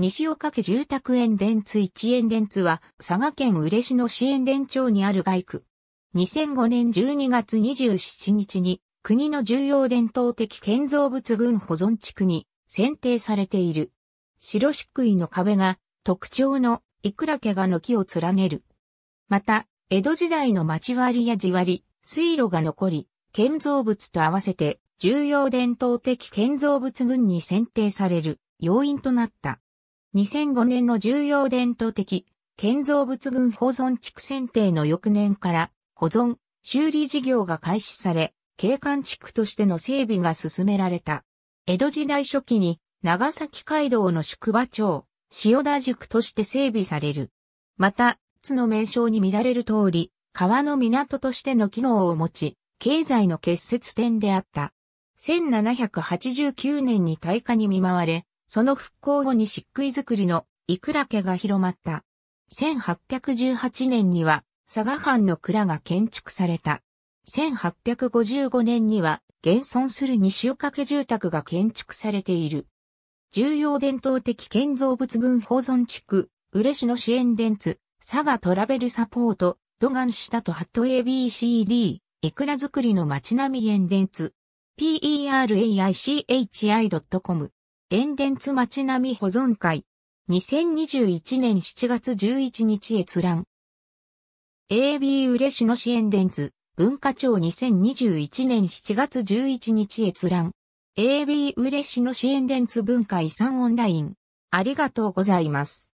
西岡家住宅園電通一園電通は、佐賀県嬉野市園電町にある外区。2005年12月27日に、国の重要伝統的建造物群保存地区に選定されている。白漆喰の壁が特徴のいくら家が軒を連ねる。また、江戸時代の町割りや地割り、水路が残り、建造物と合わせて重要伝統的建造物群に選定される要因となった。2005年の重要伝統的、建造物群保存地区選定の翌年から、保存、修理事業が開始され、景観地区としての整備が進められた。江戸時代初期に、長崎街道の宿場町、塩田宿として整備される。また、津の名称に見られる通り、川の港としての機能を持ち、経済の結節点であった。1789年に大火に見舞われ、その復興後に漆喰作りのいくら家が広まった。1818年には佐賀藩の蔵が建築された。1855年には現存する西岡家住宅が建築されている。重要伝統的建造物群保存地区、嬉野支援電通、佐賀トラベルサポート、ドガンとハット ABCD、いくら作りの街並み園電通、p e r a i c h i c o m 塩田津町並み保存会。2021年7月11日閲覧。AB 嬉野市塩田津、文化庁2021年7月11日閲覧。AB 嬉野市塩田津文化遺産オンライン。ありがとうございます。